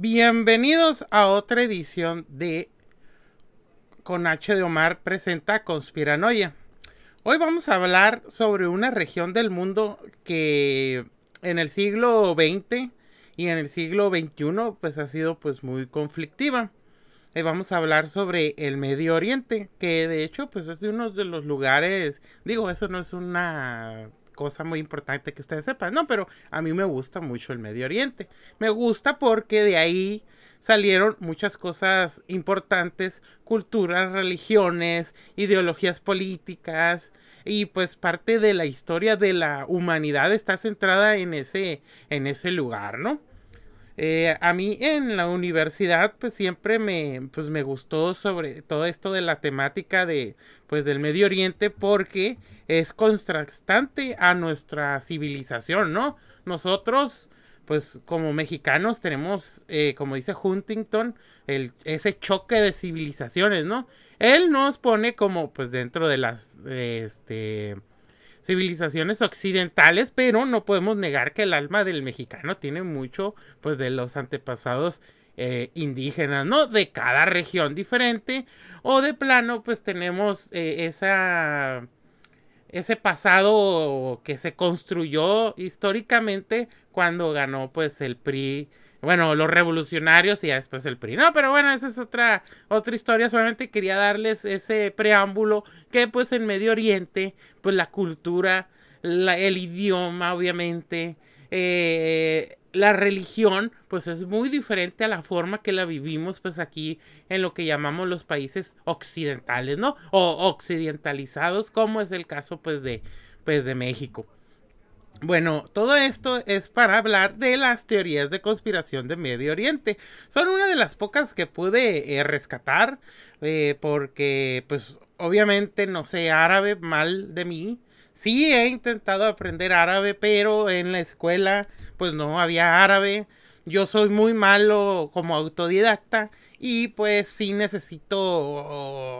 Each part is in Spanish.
Bienvenidos a otra edición de Con H de Omar presenta Conspiranoia. Hoy vamos a hablar sobre una región del mundo que en el siglo XX y en el siglo XXI pues ha sido pues muy conflictiva. y eh, vamos a hablar sobre el Medio Oriente, que de hecho pues es uno de los lugares, digo, eso no es una cosa muy importante que ustedes sepan, no, pero a mí me gusta mucho el Medio Oriente. Me gusta porque de ahí salieron muchas cosas importantes, culturas, religiones, ideologías políticas y pues parte de la historia de la humanidad está centrada en ese en ese lugar, ¿no? Eh, a mí en la universidad pues siempre me, pues, me gustó sobre todo esto de la temática de, pues, del Medio Oriente porque es contrastante a nuestra civilización, ¿no? Nosotros pues como mexicanos tenemos, eh, como dice Huntington, el, ese choque de civilizaciones, ¿no? Él nos pone como pues dentro de las, este, civilizaciones occidentales, pero no podemos negar que el alma del mexicano tiene mucho pues de los antepasados eh, indígenas, ¿no? De cada región diferente o de plano pues tenemos eh, esa ese pasado que se construyó históricamente cuando ganó pues el PRI bueno, los revolucionarios y después el PRI. No, pero bueno, esa es otra, otra historia. Solamente quería darles ese preámbulo que pues en Medio Oriente, pues la cultura, la, el idioma, obviamente, eh, la religión, pues es muy diferente a la forma que la vivimos pues aquí en lo que llamamos los países occidentales, ¿no? O occidentalizados, como es el caso pues de, pues, de México. Bueno, todo esto es para hablar de las teorías de conspiración de Medio Oriente. Son una de las pocas que pude eh, rescatar eh, porque pues obviamente no sé árabe mal de mí. Sí he intentado aprender árabe, pero en la escuela pues no había árabe. Yo soy muy malo como autodidacta y pues si necesito,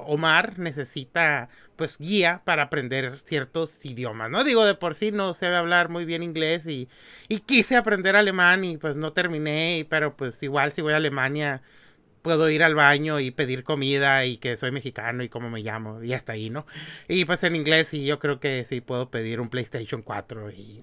Omar necesita pues guía para aprender ciertos idiomas, ¿no? Digo, de por sí no sé hablar muy bien inglés y, y quise aprender alemán y pues no terminé, pero pues igual si voy a Alemania puedo ir al baño y pedir comida y que soy mexicano y cómo me llamo y hasta ahí, ¿no? Y pues en inglés y yo creo que sí puedo pedir un PlayStation 4 y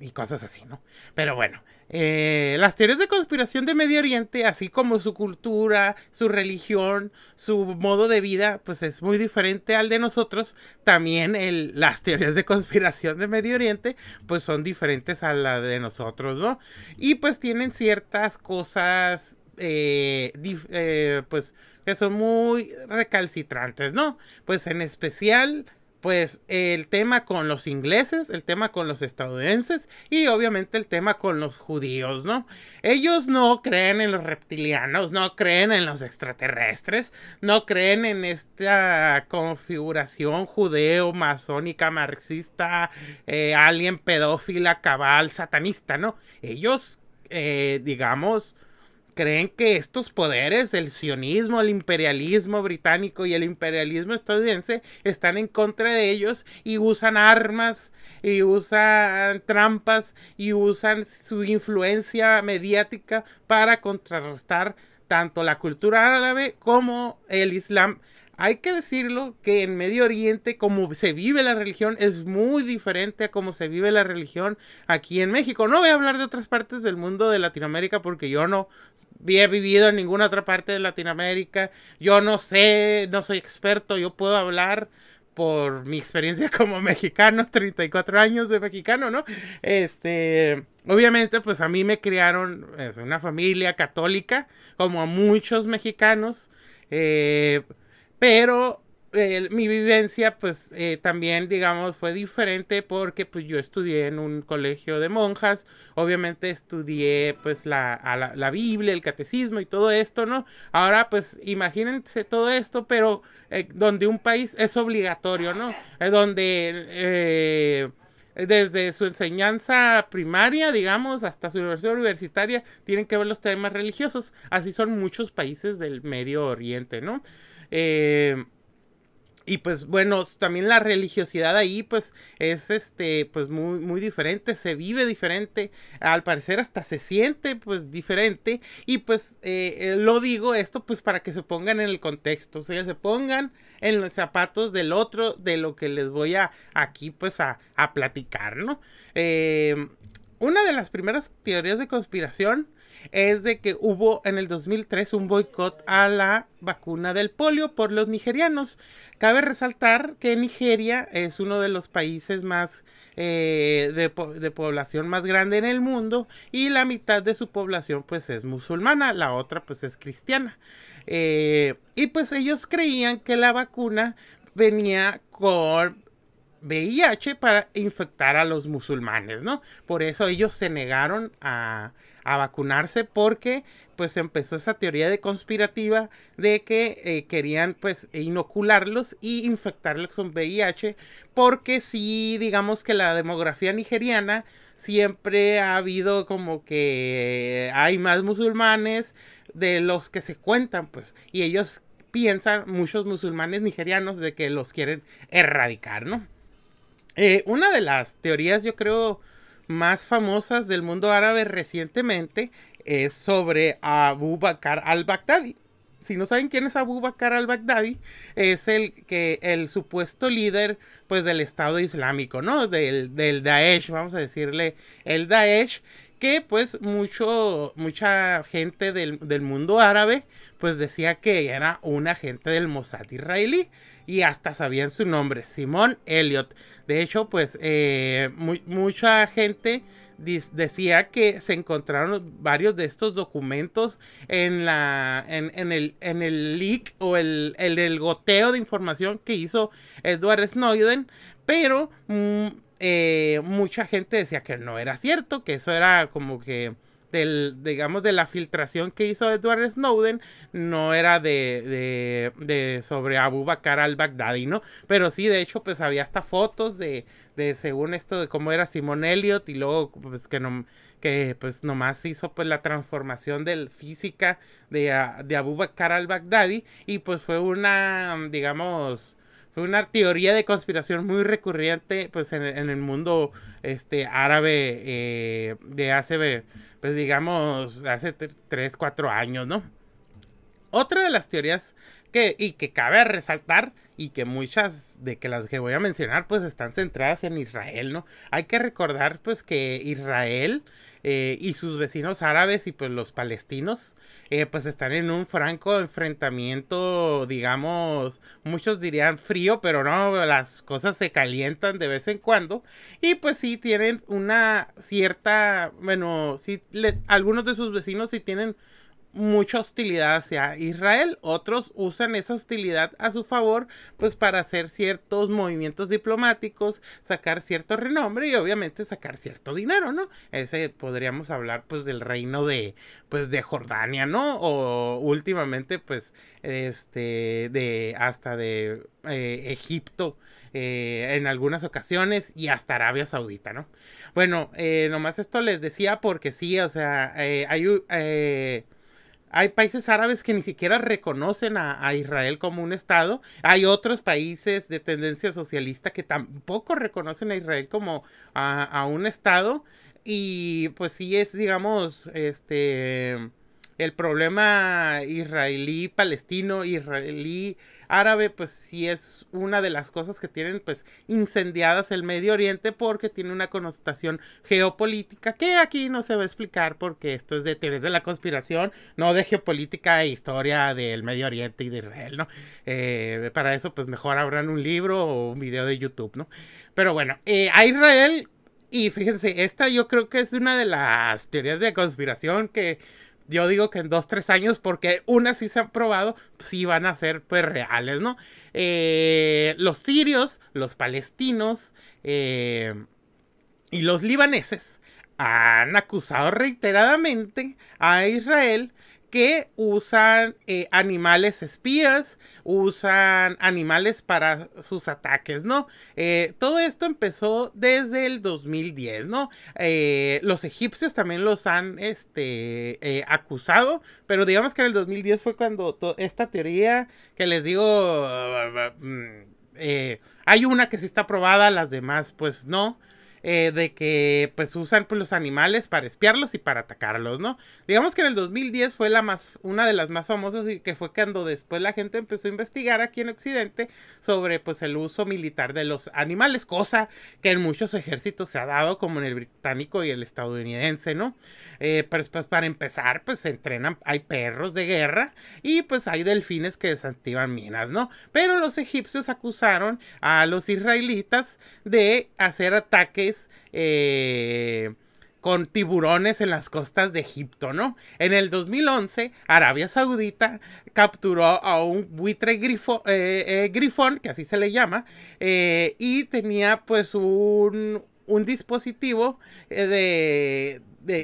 y cosas así, ¿no? Pero bueno, eh, las teorías de conspiración de Medio Oriente, así como su cultura, su religión, su modo de vida, pues es muy diferente al de nosotros. También las teorías de conspiración de Medio Oriente, pues son diferentes a la de nosotros, ¿no? Y pues tienen ciertas cosas, eh, eh, pues que son muy recalcitrantes, ¿no? Pues en especial pues el tema con los ingleses, el tema con los estadounidenses y obviamente el tema con los judíos, ¿no? Ellos no creen en los reptilianos, no creen en los extraterrestres, no creen en esta configuración judeo, masónica, marxista, alguien eh, alien, pedófila, cabal, satanista, ¿no? Ellos, eh, digamos, creen que estos poderes, el sionismo, el imperialismo británico y el imperialismo estadounidense, están en contra de ellos y usan armas y usan trampas y usan su influencia mediática para contrarrestar tanto la cultura árabe como el islam hay que decirlo que en Medio Oriente, como se vive la religión, es muy diferente a cómo se vive la religión aquí en México. No voy a hablar de otras partes del mundo de Latinoamérica porque yo no he vivido en ninguna otra parte de Latinoamérica. Yo no sé, no soy experto, yo puedo hablar por mi experiencia como mexicano, 34 años de mexicano, ¿no? Este, obviamente, pues a mí me criaron es, una familia católica, como a muchos mexicanos. Eh, pero mi vivencia, pues eh, también, digamos, fue diferente porque pues yo estudié en un colegio de monjas, obviamente estudié pues la, a la, Biblia, el catecismo y todo esto, ¿no? Ahora pues imagínense todo esto, pero eh, donde un país es obligatorio, ¿no? Eh, donde eh, desde su enseñanza primaria, digamos, hasta su universidad universitaria, tienen que ver los temas religiosos. Así son muchos países del Medio Oriente, ¿no? Eh, y pues bueno, también la religiosidad ahí pues es este pues muy muy diferente, se vive diferente, al parecer hasta se siente pues diferente y pues eh, lo digo esto pues para que se pongan en el contexto, o sea, se pongan en los zapatos del otro de lo que les voy a aquí pues a, platicar, ¿no? Eh, una de las primeras teorías de conspiración es de que hubo en el 2003 un boicot a la vacuna del polio por los nigerianos. Cabe resaltar que Nigeria es uno de los países más eh, de, población más grande en el mundo y la mitad de su población pues es musulmana, la otra pues es cristiana. Eh, y pues ellos creían que la vacuna venía con VIH para infectar a los musulmanes, ¿no? Por eso ellos se negaron a, a vacunarse porque pues empezó esa teoría de conspirativa de que eh, querían pues e inocularlos y infectarlos con VIH porque si digamos que la demografía nigeriana siempre ha habido como que hay más musulmanes de los que se cuentan pues y ellos piensan muchos musulmanes nigerianos de que los quieren erradicar, ¿no? Eh, una de las teorías yo creo más famosas del mundo árabe recientemente es sobre Abu Bakr al-Baghdadi. Si no saben quién es Abu Bakr al-Baghdadi, es el, que, el supuesto líder pues, del Estado Islámico, ¿no? Del, Daesh, vamos a decirle, el Daesh, que pues mucho, mucha gente del, del, mundo árabe pues decía que era un agente del Mossad israelí y hasta sabían su nombre, Simón Elliot. De hecho, pues eh, mucha gente decía que se encontraron varios de estos documentos en la en, el en leak o el, el, goteo de información que hizo Edward Snowden pero mm, eh, mucha gente decía que no era cierto que eso era como que del, digamos, de la filtración que hizo Edward Snowden no era de, de, de sobre Abu Bakr al-Baghdadi, ¿no? Pero sí, de hecho, pues había hasta fotos de, de según esto, de cómo era Simon Elliott y luego, pues que no que pues nomás hizo pues la transformación del física de, de Abu Bakr al-Baghdadi y pues fue una, digamos, una teoría de conspiración muy recurrente pues en, el mundo este árabe eh, de hace pues digamos hace 3 4 años no otra de las teorías que y que cabe resaltar y que muchas de que las que voy a mencionar pues están centradas en Israel, ¿no? Hay que recordar pues que Israel eh, y sus vecinos árabes y pues los palestinos eh, pues están en un franco enfrentamiento digamos muchos dirían frío pero no las cosas se calientan de vez en cuando y pues sí tienen una cierta bueno sí algunos de sus vecinos sí tienen mucha hostilidad hacia Israel. Otros usan esa hostilidad a su favor, pues para hacer ciertos movimientos diplomáticos, sacar cierto renombre y obviamente sacar cierto dinero, ¿no? Ese podríamos hablar pues del reino de pues de Jordania, ¿no? O últimamente pues este de hasta de eh, Egipto eh, en algunas ocasiones y hasta Arabia Saudita, ¿no? Bueno, eh, nomás esto les decía porque sí, o sea, hay hay países árabes que ni siquiera reconocen a, Israel como un Estado. Hay otros países de tendencia socialista que tampoco reconocen a Israel como a, un Estado. Y pues sí es, digamos, este, el problema israelí-palestino, israelí árabe, pues sí es una de las cosas que tienen pues incendiadas el Medio Oriente porque tiene una connotación geopolítica que aquí no se va a explicar porque esto es de teorías de la conspiración, no de geopolítica e historia del Medio Oriente y de Israel, ¿no? Eh, para eso pues mejor abran un libro o un video de YouTube, ¿no? Pero bueno, eh, a Israel y fíjense, esta yo creo que es una de las teorías de conspiración que yo digo que en dos, tres años, porque una sí se ha probado, pues, sí van a ser pues reales, ¿no? Eh, los sirios, los palestinos eh, y los libaneses han acusado reiteradamente a Israel que usan eh, animales espías, usan animales para sus ataques, ¿no? Eh, todo esto empezó desde el 2010, ¿no? Eh, los egipcios también los han este, acusado, pero digamos que en el 2010 fue cuando esta teoría que les digo... Mm, hay una que sí está probada, las demás pues no. Eh, de que pues usan pues, los animales para espiarlos y para atacarlos, ¿no? Digamos que en el 2010 fue la más, una de las más famosas y que fue cuando después la gente empezó a investigar aquí en Occidente sobre pues el uso militar de los animales, cosa que en muchos ejércitos se ha dado, como en el británico y el estadounidense, ¿no? Eh, Pero después para empezar, pues se entrenan, hay perros de guerra y pues hay delfines que desactivan minas, ¿no? Pero los egipcios acusaron a los israelitas de hacer ataques eh, con tiburones en las costas de Egipto, ¿no? En el 2011, Arabia Saudita capturó a un buitre grifo, eh, eh, grifón, que así se le llama, y tenía pues un, dispositivo de,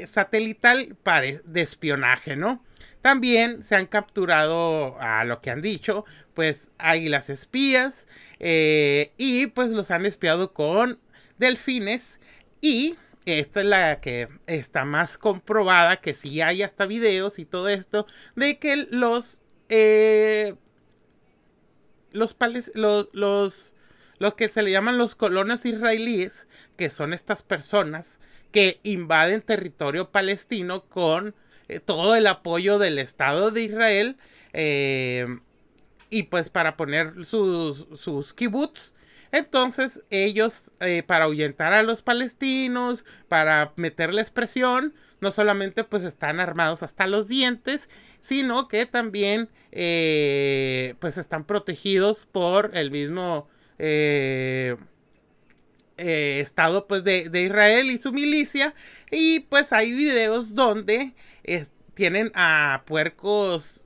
satelital para, de espionaje, ¿no? También se han capturado a lo que han dicho, pues águilas espías y pues los han espiado con delfines. Y esta es la que está más comprobada, que si hay hasta videos y todo esto, de que los... Eh, los, los, los, que se le llaman los colonos israelíes, que son estas personas que invaden territorio palestino con eh, todo el apoyo del Estado de Israel, eh, y pues para poner sus, sus kibbutz entonces ellos, eh, para ahuyentar a los palestinos, para meterles presión, no solamente pues están armados hasta los dientes, sino que también eh, pues están protegidos por el mismo eh, estado pues de, de, Israel y su milicia y pues hay videos donde tienen a puercos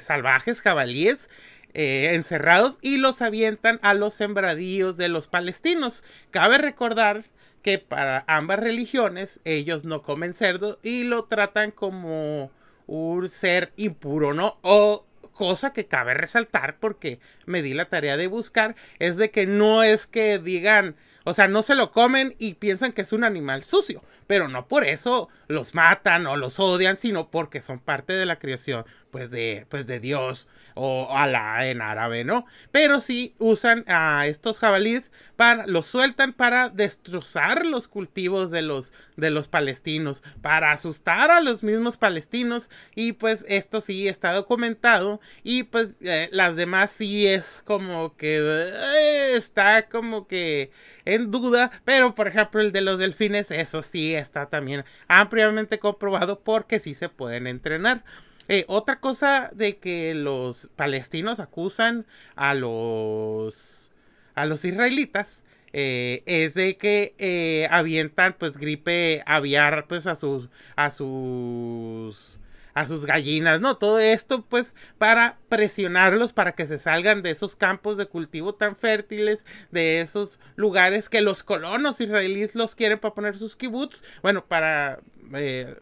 salvajes, jabalíes eh, encerrados y los avientan a los sembradíos de los palestinos. Cabe recordar que para ambas religiones ellos no comen cerdo y lo tratan como un ser impuro, ¿no? O cosa que cabe resaltar porque me di la tarea de buscar es de que no es que digan o sea, no se lo comen y piensan que es un animal sucio, pero no por eso los matan o los odian, sino porque son parte de la creación, pues de, pues de Dios o Alá en árabe, ¿no? Pero sí usan a estos jabalíes para, los sueltan para destrozar los cultivos de los, de los palestinos, para asustar a los mismos palestinos y pues esto sí está documentado y pues eh, las demás sí es como que eh, está como que en duda, pero por ejemplo el de los delfines, eso sí está también ampliamente comprobado porque sí se pueden entrenar. Eh, otra cosa de que los palestinos acusan a los a los israelitas eh, es de que eh, avientan pues gripe aviar pues a sus a sus a sus gallinas, ¿no? Todo esto pues para presionarlos para que se salgan de esos campos de cultivo tan fértiles, de esos lugares que los colonos israelíes los quieren para poner sus kibbutz, bueno, para... Eh,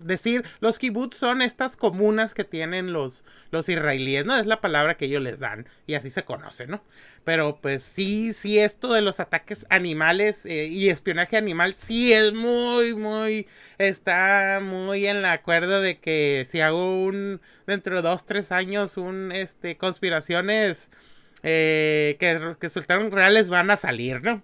decir, los kibbutz son estas comunas que tienen los, los israelíes, ¿no? Es la palabra que ellos les dan y así se conoce, ¿no? Pero pues sí, sí, esto de los ataques animales eh, y espionaje animal sí es muy, muy, está muy en la cuerda de que si hago un, dentro de dos, tres años, un, este, conspiraciones eh, que, que reales van a salir, ¿no?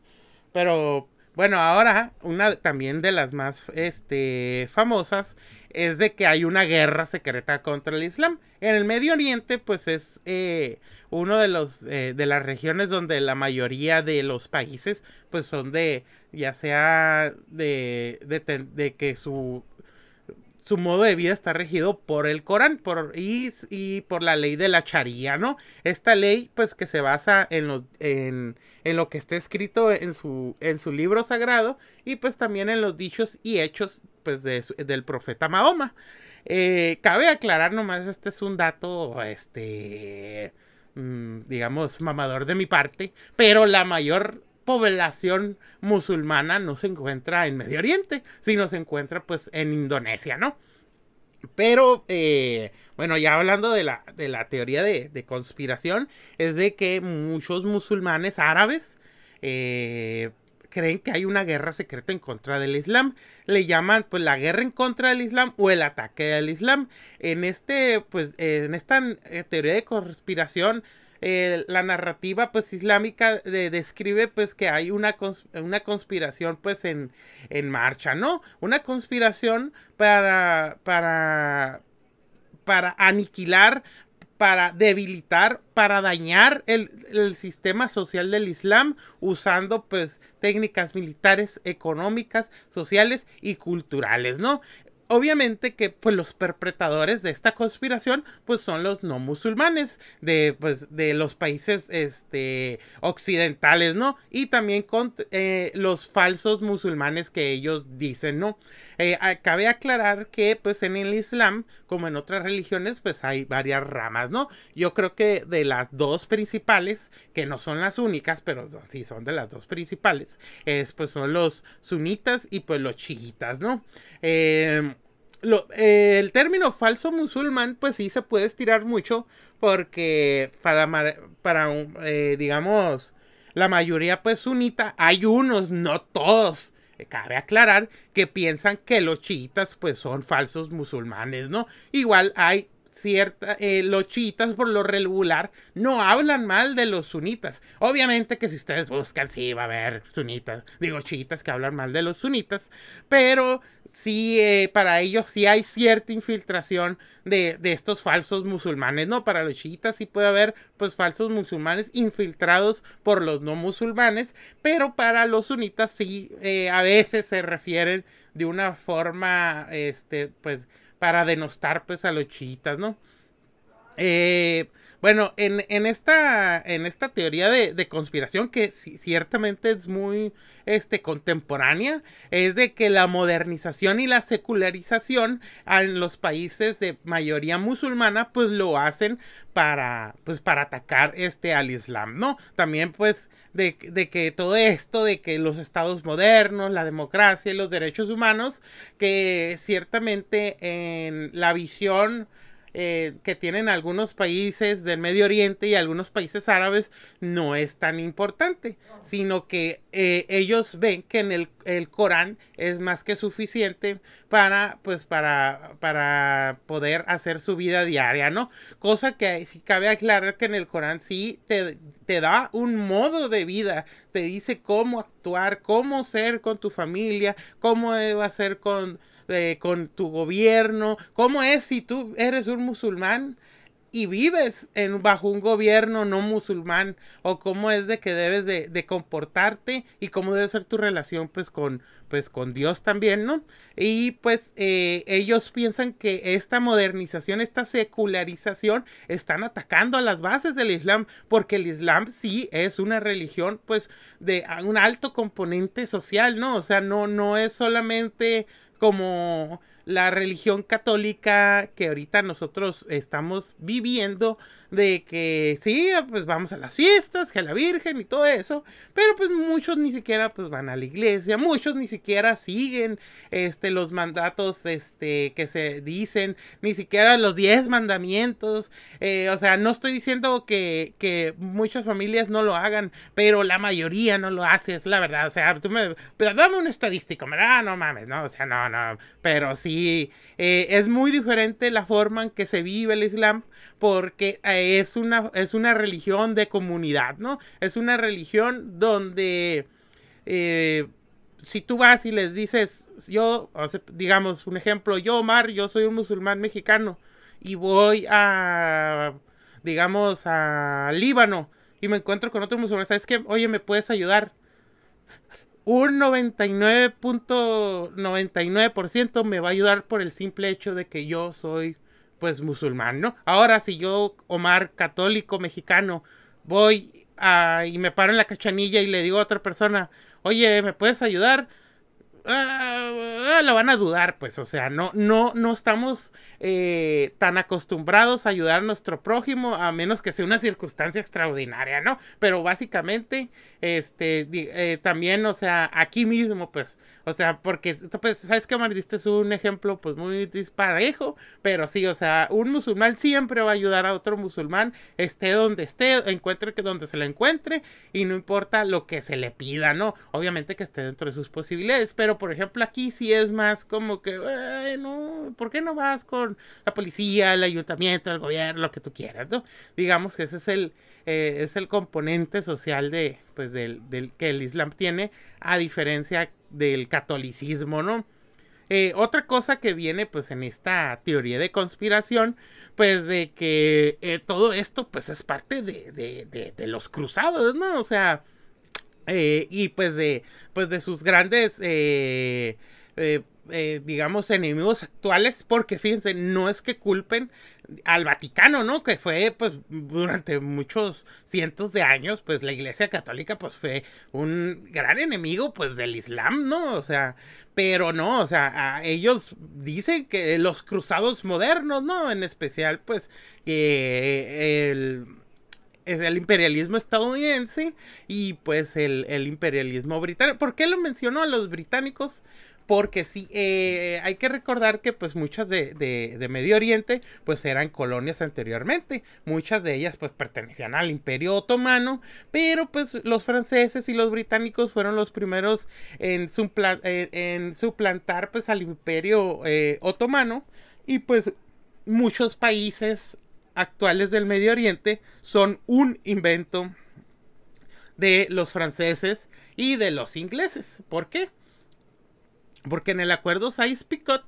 Pero bueno, ahora una también de las más este, famosas es de que hay una guerra secreta contra el Islam. En el Medio Oriente, pues es eh, uno de los eh, de las regiones donde la mayoría de los países, pues son de ya sea de, de que su su modo de vida está regido por el Corán por, y, y, por la ley de la charía, ¿no? Esta ley, pues, que se basa en, los, en, en, lo que está escrito en su, en su libro sagrado y, pues, también en los dichos y hechos, pues, del profeta Mahoma. Eh, cabe aclarar nomás, este es un dato, este mm, digamos, mamador de mi parte, pero la mayor población musulmana no se encuentra en Medio Oriente, sino se encuentra pues en Indonesia, ¿no? Pero, eh, bueno, ya hablando de la, de la teoría de, conspiración, es de que muchos musulmanes árabes eh, creen que hay una guerra secreta en contra del Islam. Le llaman, pues, la guerra en contra del Islam o el ataque al Islam. En este, pues, en esta eh, teoría de conspiración, eh, la narrativa pues islámica describe pues que hay una, una conspiración pues en, marcha, ¿no? Una conspiración para, para, para aniquilar, para debilitar, para dañar el, el, sistema social del Islam usando pues técnicas militares, económicas, sociales y culturales, ¿no? Obviamente que pues los perpetradores de esta conspiración pues son los no musulmanes de pues de los países este occidentales, ¿no? Y también con eh, los falsos musulmanes que ellos dicen, ¿no? Eh, cabe aclarar que pues en el Islam, como en otras religiones, pues hay varias ramas, ¿no? Yo creo que de las dos principales, que no son las únicas, pero sí son de las dos principales, es, pues son los sunitas y pues los chiitas, ¿no? Em, eh, el término falso musulmán, pues sí se puede estirar mucho, porque para, para eh, digamos, la mayoría pues sunita, hay unos, no todos, cabe aclarar que piensan que los chiitas pues son falsos musulmanes, ¿no? Igual hay cierta, eh, los chiitas por lo regular no hablan mal de los sunitas. Obviamente que si ustedes buscan, sí va a haber sunitas, digo chiitas que hablan mal de los sunitas, pero sí, eh, para ellos sí hay cierta infiltración de, estos falsos musulmanes, ¿no? Para los chiitas sí puede haber, pues, falsos musulmanes infiltrados por los no musulmanes, pero para los sunitas sí eh, a veces se refieren de una forma, este, pues, para denostar pues a los chiitas, ¿no? Eh, bueno, en, en, esta, en esta teoría de, conspiración, que ciertamente es muy este, contemporánea, es de que la modernización y la secularización en los países de mayoría musulmana, pues lo hacen para, pues, para atacar este, al Islam, ¿no? También, pues, de, de que todo esto, de que los estados modernos, la democracia y los derechos humanos, que ciertamente en la visión eh, que tienen algunos países del Medio Oriente y algunos países árabes no es tan importante, sino que eh, ellos ven que en el, Corán es más que suficiente para, pues, para, para poder hacer su vida diaria, ¿no? Cosa que si cabe aclarar que en el Corán sí te, te da un modo de vida, te dice cómo actuar, cómo ser con tu familia, cómo a ser con eh, con tu gobierno. ¿Cómo es si tú eres un musulmán? y vives en, bajo un gobierno no musulmán o cómo es de que debes de, comportarte y cómo debe ser tu relación pues con pues con Dios también no y pues eh, ellos piensan que esta modernización esta secularización están atacando a las bases del Islam porque el Islam sí es una religión pues de un alto componente social no o sea no no es solamente como la religión católica que ahorita nosotros estamos viviendo de que sí, pues vamos a las fiestas, que a la Virgen y todo eso, pero pues muchos ni siquiera pues van a la iglesia, muchos ni siquiera siguen este los mandatos este que se dicen, ni siquiera los diez mandamientos, eh, o sea, no estoy diciendo que, muchas familias no lo hagan, pero la mayoría no lo hace, es la verdad, o sea, tú me, pero dame un estadístico, No mames, no, o sea, no, no, pero sí, eh, es muy diferente la forma en que se vive el Islam porque... Eh, es una, es una religión de comunidad, ¿no? Es una religión donde eh, si tú vas y les dices, yo, digamos, un ejemplo, yo, Omar, yo soy un musulmán mexicano y voy a, digamos, a Líbano y me encuentro con otro musulmán, ¿sabes qué? Oye, ¿me puedes ayudar? un 99.99% me va a ayudar por el simple hecho de que yo soy pues musulmán, ¿no? Ahora si yo, Omar, católico, mexicano, voy a, y me paro en la cachanilla y le digo a otra persona, oye, ¿me puedes ayudar? Ah, lo van a dudar, pues, o sea, no, no, no estamos eh, tan acostumbrados a ayudar a nuestro prójimo, a menos que sea una circunstancia extraordinaria, ¿no? Pero básicamente, este, eh, también, o sea, aquí mismo, pues, o sea, porque, pues, ¿sabes que Maridiste? Es un ejemplo, pues, muy disparejo, pero sí, o sea, un musulmán siempre va a ayudar a otro musulmán, esté donde esté, encuentre que donde se le encuentre, y no importa lo que se le pida, ¿no? Obviamente que esté dentro de sus posibilidades, pero por ejemplo, aquí sí es más como que, no, ¿por qué no vas con la policía, el ayuntamiento, el gobierno, lo que tú quieras, ¿no? Digamos que ese es el, eh, es el componente social de, pues, del, que el Islam tiene, a diferencia del catolicismo, ¿no? Eh, otra cosa que viene pues en esta teoría de conspiración, pues de que eh, todo esto pues es parte de, de, los cruzados, ¿no? O sea, eh, y pues de, pues de sus grandes, eh, eh, digamos, enemigos actuales, porque fíjense, no es que culpen al Vaticano, ¿no? Que fue, pues, durante muchos cientos de años, pues la Iglesia Católica, pues fue un gran enemigo, pues, del Islam, ¿no? O sea, pero no, o sea, ellos dicen que los cruzados modernos, ¿no? En especial, pues, el es el imperialismo estadounidense y pues el, imperialismo británico. ¿Por qué lo menciono a los británicos? Porque sí, eh, hay que recordar que pues muchas de, Medio Oriente pues eran colonias anteriormente. Muchas de ellas pues pertenecían al imperio otomano, pero pues los franceses y los británicos fueron los primeros en, suplantar pues al imperio eh, otomano y pues muchos países actuales del Medio Oriente son un invento de los franceses y de los ingleses. ¿Por qué? Porque en el acuerdo Sykes-Picot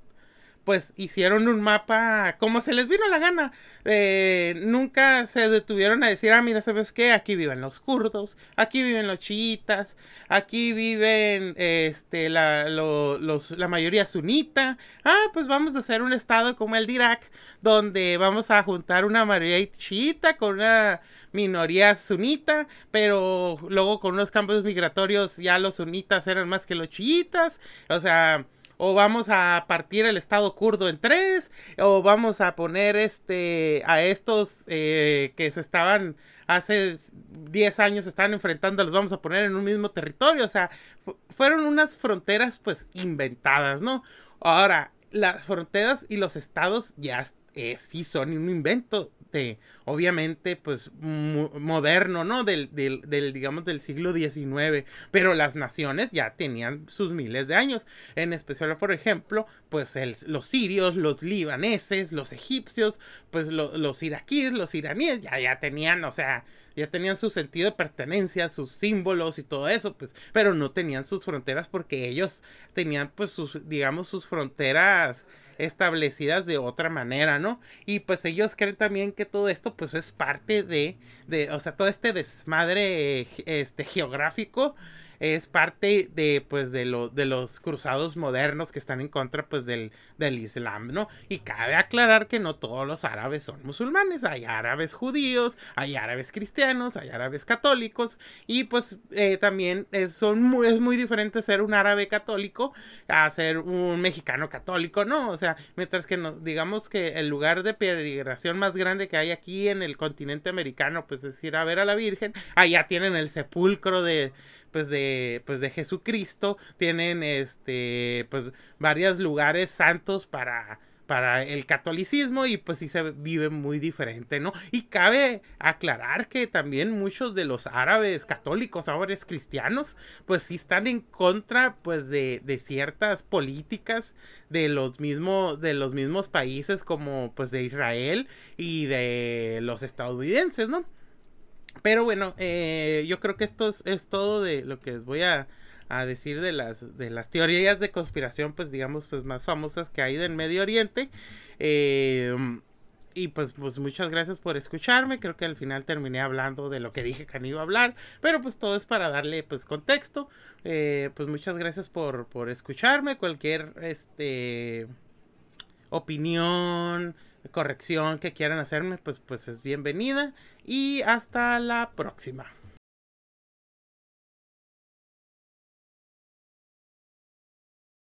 pues hicieron un mapa como se les vino la gana. Eh, nunca se detuvieron a decir, ah, mira, ¿sabes qué? Aquí viven los kurdos, aquí viven los chiitas, aquí viven este, la, la mayoría sunita. Ah, pues vamos a hacer un estado como el de Irak, donde vamos a juntar una mayoría chiita con una minoría sunita, pero luego con unos campos migratorios ya los sunitas eran más que los chiitas. O sea o vamos a partir el Estado kurdo en tres, o vamos a poner este a estos eh, que se estaban hace 10 años se estaban enfrentando, los vamos a poner en un mismo territorio, o sea, fueron unas fronteras pues inventadas, ¿no? Ahora, las fronteras y los estados ya eh, sí son un invento obviamente, pues moderno, ¿no? Del, del, digamos, del siglo XIX, pero las naciones ya tenían sus miles de años, en especial, por ejemplo, pues los sirios, los libaneses, los egipcios, pues los iraquíes, los iraníes, ya, ya tenían, o sea, ya tenían su sentido de pertenencia, sus símbolos y todo eso, pues, pero no tenían sus fronteras porque ellos tenían, pues, sus, digamos, sus fronteras establecidas de otra manera, ¿no? Y pues ellos creen también que todo esto pues es parte de, de o sea, todo este desmadre eh, este, geográfico es parte de, pues, de, lo, de los cruzados modernos que están en contra, pues, del, del Islam, ¿no? Y cabe aclarar que no todos los árabes son musulmanes, hay árabes judíos, hay árabes cristianos, hay árabes católicos, y pues eh, también es, son muy, es muy diferente ser un árabe católico a ser un mexicano católico, ¿no? O sea, mientras que digamos que el lugar de peregrinación más grande que hay aquí en el continente americano, pues es ir a ver a la Virgen, allá tienen el sepulcro de pues de pues de Jesucristo, tienen este pues varios lugares santos para para el catolicismo y pues sí se vive muy diferente, ¿no? Y cabe aclarar que también muchos de los árabes católicos, ahora cristianos, pues sí están en contra pues de, de ciertas políticas de los mismos de los mismos países como pues de Israel y de los estadounidenses, ¿no? Pero bueno, eh, yo creo que esto es, todo de lo que les voy a, decir de las, de las teorías de conspiración, pues digamos, pues más famosas que hay del Medio Oriente. Eh, y pues, pues muchas gracias por escucharme. Creo que al final terminé hablando de lo que dije que no iba a hablar. Pero pues todo es para darle pues contexto. Eh, pues muchas gracias por, por escucharme. Cualquier este opinión, corrección que quieran hacerme, pues, pues es bienvenida. Y hasta la próxima.